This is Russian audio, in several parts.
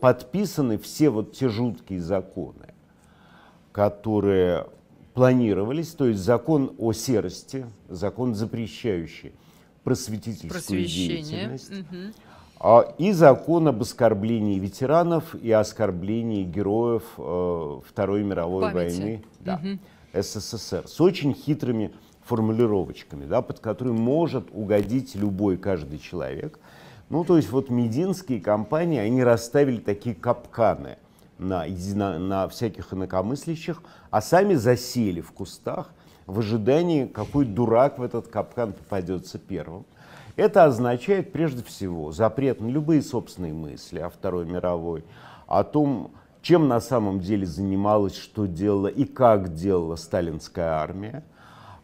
подписаны все вот те жуткие законы, которые планировались, то есть закон о серости, закон запрещающий просветительскую деятельность, угу. а, и закон об оскорблении ветеранов и оскорблении героев э, Второй мировой Памяти. войны да, угу. СССР с очень хитрыми формулировочками, да, под которые может угодить любой каждый человек – ну, то есть вот мединские компании, они расставили такие капканы на, на, на всяких инакомыслящих, а сами засели в кустах в ожидании, какой дурак в этот капкан попадется первым. Это означает прежде всего запрет на любые собственные мысли о Второй мировой, о том, чем на самом деле занималась, что делала и как делала сталинская армия.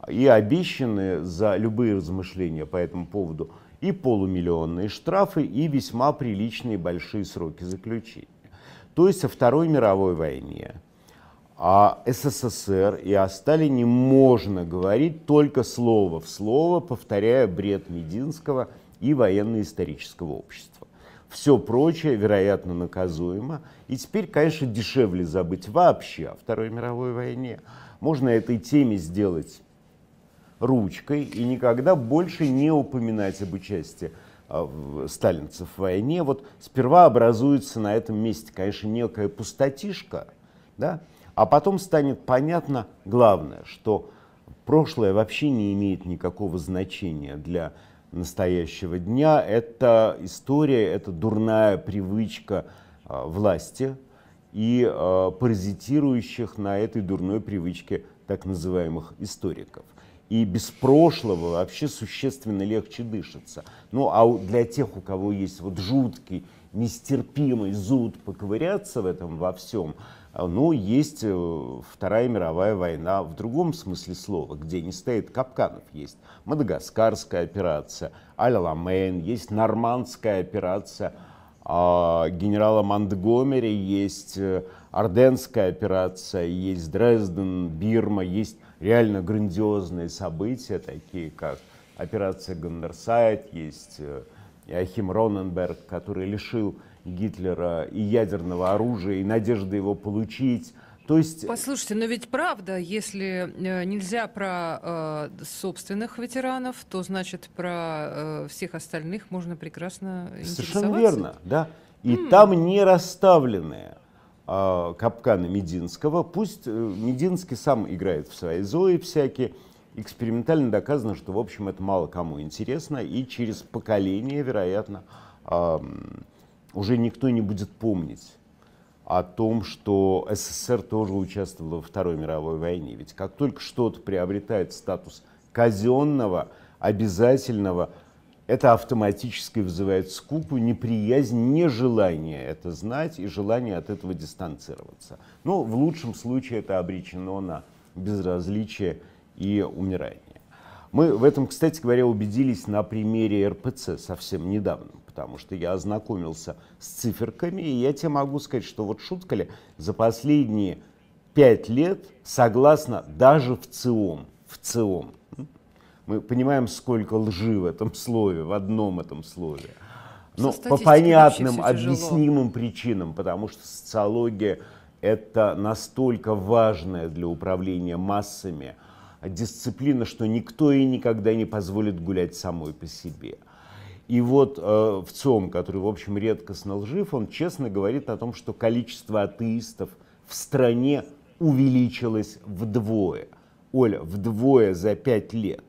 И обещаны за любые размышления по этому поводу – и полумиллионные штрафы, и весьма приличные большие сроки заключения. То есть о Второй мировой войне, о СССР и о Сталине можно говорить только слово в слово, повторяя бред Мединского и военно-исторического общества. Все прочее, вероятно, наказуемо. И теперь, конечно, дешевле забыть вообще о Второй мировой войне. Можно этой теме сделать ручкой и никогда больше не упоминать об участии а, сталинцев в войне. Вот сперва образуется на этом месте, конечно, некая пустотишка, да? а потом станет понятно главное, что прошлое вообще не имеет никакого значения для настоящего дня. Это история, это дурная привычка а, власти и а, паразитирующих на этой дурной привычке так называемых историков и без прошлого вообще существенно легче дышится. Ну а для тех, у кого есть вот жуткий, нестерпимый зуд поковыряться в этом во всем, а, ну есть э, Вторая мировая война в другом смысле слова, где не стоит капканов. Есть Мадагаскарская операция, Аль-Ламейн, есть Нормандская операция – а генерала Монтгомери, есть э, Орденская операция, есть Дрезден, Бирма, есть реально грандиозные события, такие как операция Гандерсайт, есть Иохим э, Роненберг, который лишил Гитлера и ядерного оружия, и надежды его получить, то есть... Э, Послушайте, но ведь правда, если э, нельзя про э, собственных ветеранов, то значит про э, всех остальных можно прекрасно интересоваться. Совершенно верно, да. И mm. там не расставленные э, капканы Мединского. Пусть э, Мединский сам играет в свои зои всякие. Экспериментально доказано, что, в общем, это мало кому интересно. И через поколение, вероятно, э, уже никто не будет помнить о том, что СССР тоже участвовала во Второй мировой войне. Ведь как только что-то приобретает статус казенного, обязательного, это автоматически вызывает скупу, неприязнь, нежелание это знать и желание от этого дистанцироваться. Но ну, в лучшем случае это обречено на безразличие и умирание. Мы в этом, кстати говоря, убедились на примере РПЦ совсем недавно, потому что я ознакомился с циферками, и я тебе могу сказать, что вот шутка ли, за последние пять лет, согласно даже в ЦИОМ, в ЦИОМ, мы понимаем, сколько лжи в этом слове, в одном этом слове. Но ну, по понятным, объяснимым причинам, потому что социология – это настолько важная для управления массами дисциплина, что никто и никогда не позволит гулять самой по себе – и вот э, ВЦОМ, который, в общем, редкостно лжив, он честно говорит о том, что количество атеистов в стране увеличилось вдвое. Оля, вдвое за пять лет.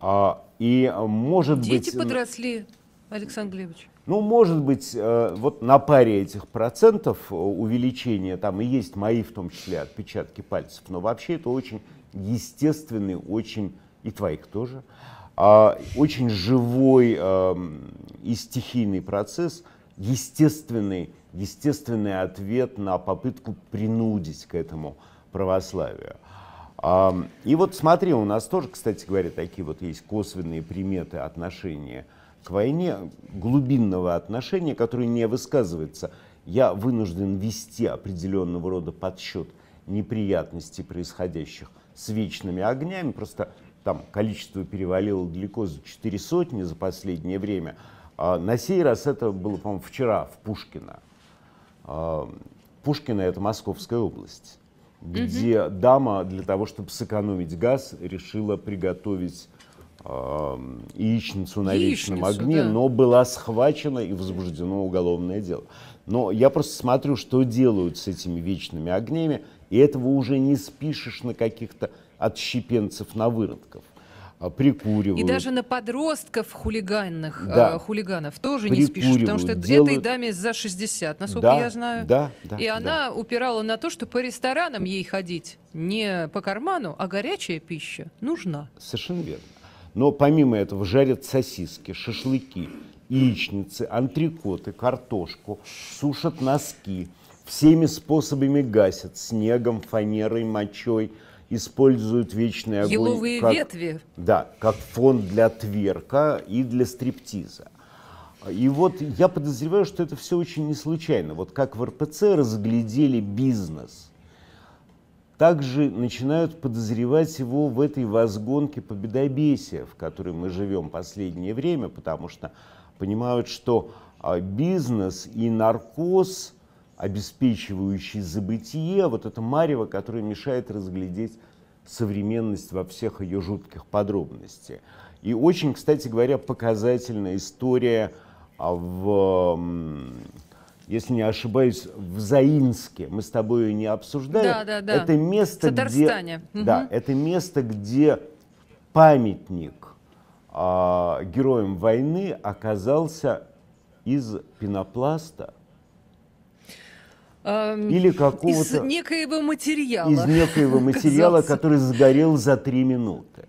А, и э, может Дети быть... Дети подросли, Александр Глебович. Ну, может быть, э, вот на паре этих процентов э, увеличения там и есть мои, в том числе, отпечатки пальцев, но вообще это очень естественный, очень, и твоих тоже, а очень живой эм, и стихийный процесс, естественный, естественный ответ на попытку принудить к этому православию. И вот смотри, у нас тоже, кстати говоря, такие вот есть косвенные приметы отношения к войне, глубинного отношения, которое не высказывается. Я вынужден вести определенного рода подсчет неприятностей, происходящих с вечными огнями, просто там количество перевалило далеко за четыре сотни за последнее время. А, на сей раз это было, по-моему, вчера в Пушкино. А, Пушкино — это Московская область, где угу. дама для того, чтобы сэкономить газ, решила приготовить яичницу на яичницу, вечном огне, да. но была схвачена и возбуждено уголовное дело. Но я просто смотрю, что делают с этими вечными огнями, и этого уже не спишешь на каких-то отщепенцев, на выродков а, прикуривают. И даже на подростков хулиганных, да. э, хулиганов тоже не спишешь, потому что делают... этой даме за 60, насколько да, я знаю. Да, да, и да. она упирала на то, что по ресторанам ей ходить не по карману, а горячая пища нужна. Совершенно верно. Но помимо этого жарят сосиски, шашлыки, яичницы, антрикоты, картошку, сушат носки, всеми способами гасят снегом, фанерой, мочой, используют вечный огонь. Еловые как, ветви. Да, как фон для тверка и для стриптиза. И вот я подозреваю, что это все очень не случайно. Вот как в РПЦ разглядели бизнес – также начинают подозревать его в этой возгонке победобесия, в которой мы живем последнее время, потому что понимают, что а, бизнес и наркоз, обеспечивающий забытие, вот это марево, которое мешает разглядеть современность во всех ее жутких подробностях. И очень, кстати говоря, показательная история а, в если не ошибаюсь, в Заинске. Мы с тобой не обсуждали. Да, да, да. Это место, где, угу. да, это место, где памятник а, героям войны оказался из пенопласта эм, или какого-то... Из некоего материала. Из некоего материала, который сгорел за три минуты.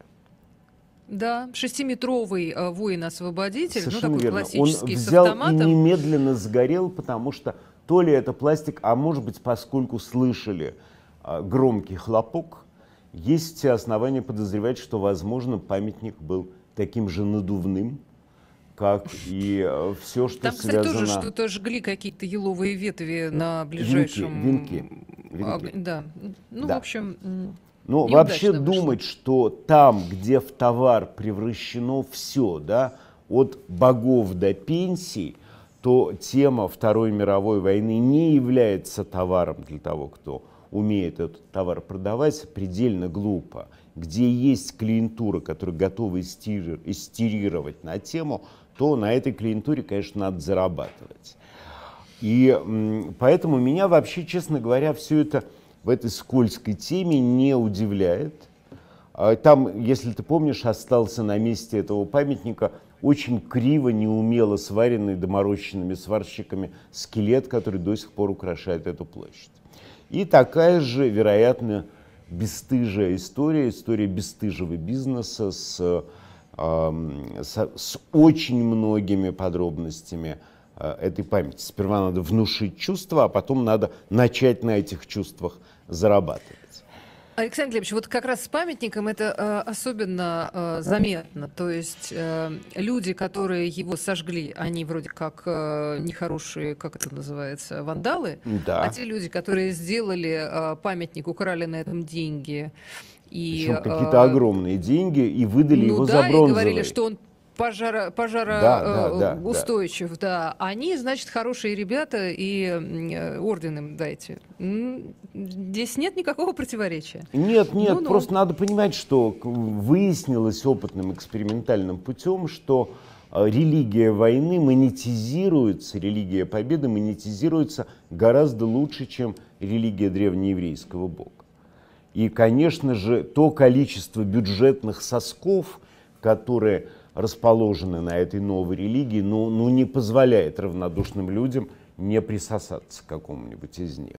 Да, шестиметровый э, воин-освободитель, ну, Совершенно ну такой верно. классический, Он взял с автоматом. И немедленно сгорел, потому что то ли это пластик, а может быть, поскольку слышали э, громкий хлопок, есть все основания подозревать, что, возможно, памятник был таким же надувным, как и э, все, что Там, связано... Там, кстати, тоже что-то жгли какие-то еловые ветви на ближайшем... Винки. венки. венки. А, да. Ну, да. в общем, но ну, Неудачно вообще вышло. думать, что там, где в товар превращено все, да, от богов до пенсий, то тема Второй мировой войны не является товаром для того, кто умеет этот товар продавать, предельно глупо. Где есть клиентура, которая готова истерировать на тему, то на этой клиентуре, конечно, надо зарабатывать. И поэтому меня вообще, честно говоря, все это в этой скользкой теме не удивляет. А там, если ты помнишь, остался на месте этого памятника очень криво, неумело сваренный доморощенными сварщиками скелет, который до сих пор украшает эту площадь. И такая же, вероятно, бесстыжая история, история бесстыжего бизнеса с, э, эм, с, с очень многими подробностями – Э, этой памяти. Сперва надо внушить чувства, а потом надо начать на этих чувствах зарабатывать. Александр Глебович, вот как раз с памятником это э, особенно э, заметно. То есть э, люди, которые его сожгли, они вроде как э, нехорошие, как это называется, вандалы. Да. А те люди, которые сделали э, памятник, украли на этом деньги. И, Причем э, какие-то э, огромные деньги и выдали ну его да, за бронзовый. и говорили, что он пожара, пожароустойчив, э, да, да, да, да. Они, значит, хорошие ребята и э, орден им дайте. Здесь нет никакого противоречия. Нет, нет, ну, ну. просто надо понимать, что выяснилось опытным экспериментальным путем, что э, религия войны монетизируется, религия победы монетизируется гораздо лучше, чем религия древнееврейского бога. И, конечно же, то количество бюджетных сосков, которые расположены на этой новой религии, но ну, не позволяет равнодушным людям не присосаться к какому-нибудь из них.